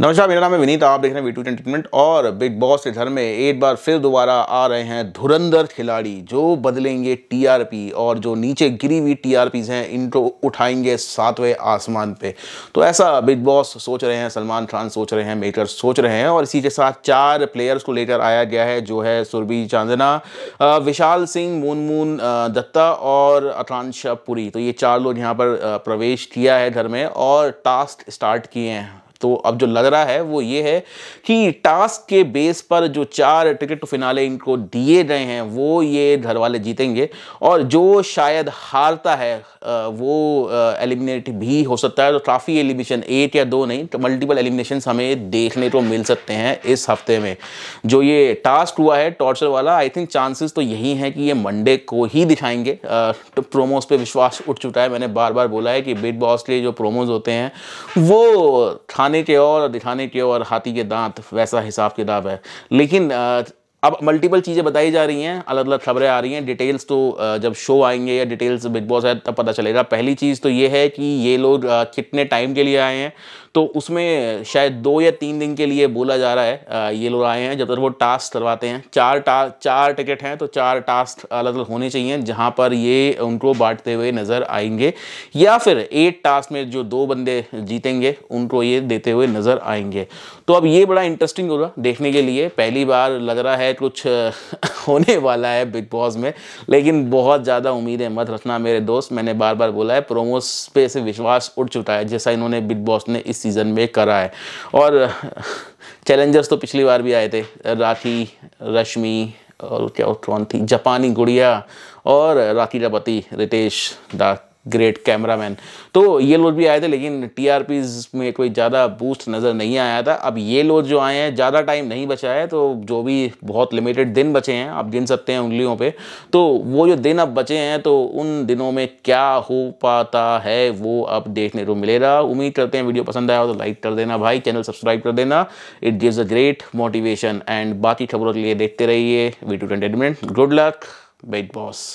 नमस्कार मेरा नाम है विनीत आप देख रहे हैं वी एंटरटेनमेंट और बिग बॉस के घर में एक बार फिर दोबारा आ रहे हैं धुरंधर खिलाड़ी जो बदलेंगे टीआरपी और जो नीचे गिरी हुई टी हैं इनको उठाएंगे सातवें आसमान पे तो ऐसा बिग बॉस सोच रहे हैं सलमान खान सोच रहे हैं मेकर सोच रहे हैं और इसी के साथ चार प्लेयर्स को लेकर आया गया है जो है सुरभि चांदना विशाल सिंह मोन दत्ता और आकांक्षा पुरी तो ये चार लोग यहाँ पर प्रवेश किया है घर में और टास्क स्टार्ट किए हैं तो अब जो लग रहा है वो ये है कि टास्क के बेस पर जो चार टिकट फिनाले इनको दिए गए हैं वो ये घर वाले जीतेंगे और जो शायद हारता है वो एलिमिनेट भी हो सकता है तो काफ़ी एलिमिनेशन एक या दो नहीं तो मल्टीपल एलिमिनेशन हमें देखने को मिल सकते हैं इस हफ्ते में जो ये टास्क हुआ है टॉर्चर वाला आई थिंक चांसेस तो यही हैं कि ये मंडे को ही दिखाएंगे तो प्रोमोस पे विश्वास उठ चुका है मैंने बार बार बोला है कि बिग बॉस के जो प्रोमोज होते हैं वो खान खाने के और दिखाने के और हाथी के दांत वैसा हिसाब किताब है लेकिन अब मल्टीपल चीज़ें बताई जा रही हैं अलग अलग खबरें आ रही हैं डिटेल्स तो जब शो आएंगे या डिटेल्स बिग बॉस है तब पता चलेगा पहली चीज़ तो ये है कि ये लोग कितने टाइम के लिए आए हैं तो उसमें शायद दो या तीन दिन के लिए बोला जा रहा है ये लोग आए हैं जब तक वो टास्क करवाते हैं चार टा चार टिकट हैं तो चार टास्क अलग अलग होने चाहिए जहाँ पर ये उनको बांटते हुए नज़र आएंगे या फिर एट टास्क में जो दो बंदे जीतेंगे उनको ये देते हुए नज़र आएंगे तो अब ये बड़ा इंटरेस्टिंग होगा देखने के लिए पहली बार लग रहा है है कुछ होने वाला है बिग बॉस में लेकिन बहुत ज़्यादा उम्मीदें मत रखना मेरे दोस्त मैंने बार बार बोला है प्रोमोस पे से विश्वास उठ चुका है जैसा इन्होंने बिग बॉस ने इस सीज़न में करा है और चैलेंजर्स तो पिछली बार भी आए थे राखी रश्मि और क्या कौन थी जापानी गुड़िया और राखी रपति रितेश दास ग्रेट कैमरामैन तो ये लोग भी आए थे लेकिन टी में कोई ज़्यादा बूस्ट नज़र नहीं आया था अब ये लोग जो आए हैं ज़्यादा टाइम नहीं बचा है तो जो भी बहुत लिमिटेड दिन बचे हैं आप गिन सकते हैं उंगलियों पर तो वो जो दिन अब बचे हैं तो उन दिनों में क्या हो पाता है वो अब देखने को मिलेगा उम्मीद करते हैं वीडियो पसंद आया हो तो लाइक कर देना भाई चैनल सब्सक्राइब कर देना it gives a great motivation and बाकी खबरों के लिए देखते रहिए V two good luck Bigg boss